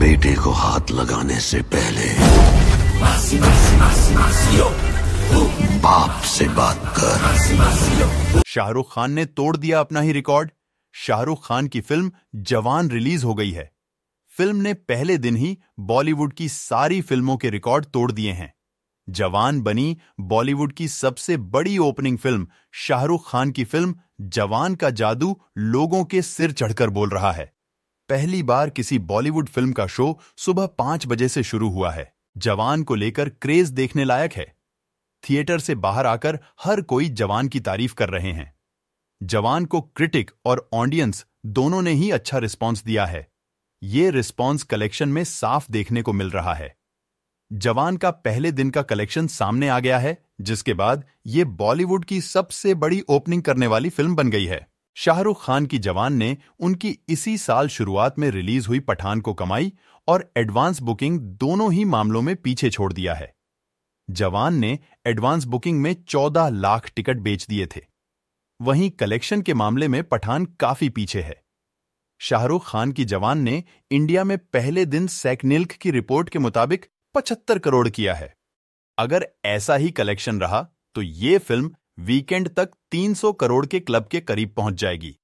बेटे को हाथ लगाने से पहले बाप से बात कर शाहरुख खान ने तोड़ दिया अपना ही रिकॉर्ड शाहरुख खान की फिल्म जवान रिलीज हो गई है फिल्म ने पहले दिन ही बॉलीवुड की सारी फिल्मों के रिकॉर्ड तोड़ दिए हैं जवान बनी बॉलीवुड की सबसे बड़ी ओपनिंग फिल्म शाहरुख खान की फिल्म जवान का जादू लोगों के सिर चढ़कर बोल रहा है पहली बार किसी बॉलीवुड फिल्म का शो सुबह पांच बजे से शुरू हुआ है जवान को लेकर क्रेज देखने लायक है थिएटर से बाहर आकर हर कोई जवान की तारीफ कर रहे हैं जवान को क्रिटिक और ऑडियंस दोनों ने ही अच्छा रिस्पॉन्स दिया है ये रिस्पॉन्स कलेक्शन में साफ देखने को मिल रहा है जवान का पहले दिन का कलेक्शन सामने आ गया है जिसके बाद ये बॉलीवुड की सबसे बड़ी ओपनिंग करने वाली फिल्म बन गई है शाहरुख खान की जवान ने उनकी इसी साल शुरुआत में रिलीज हुई पठान को कमाई और एडवांस बुकिंग दोनों ही मामलों में पीछे छोड़ दिया है जवान ने एडवांस बुकिंग में 14 लाख टिकट बेच दिए थे वहीं कलेक्शन के मामले में पठान काफी पीछे है शाहरुख खान की जवान ने इंडिया में पहले दिन सैकनिल्क की रिपोर्ट के मुताबिक 75 करोड़ किया है अगर ऐसा ही कलेक्शन रहा तो ये फिल्म वीकेंड तक 300 करोड़ के क्लब के करीब पहुंच जाएगी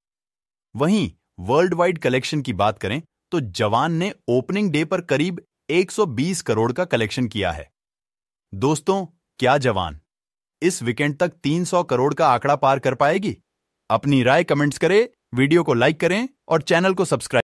वहीं वर्ल्ड वाइड कलेक्शन की बात करें तो जवान ने ओपनिंग डे पर करीब 120 करोड़ का कलेक्शन किया है दोस्तों क्या जवान इस वीकेंड तक 300 करोड़ का आंकड़ा पार कर पाएगी अपनी राय कमेंट्स करें वीडियो को लाइक करें और चैनल को सब्सक्राइब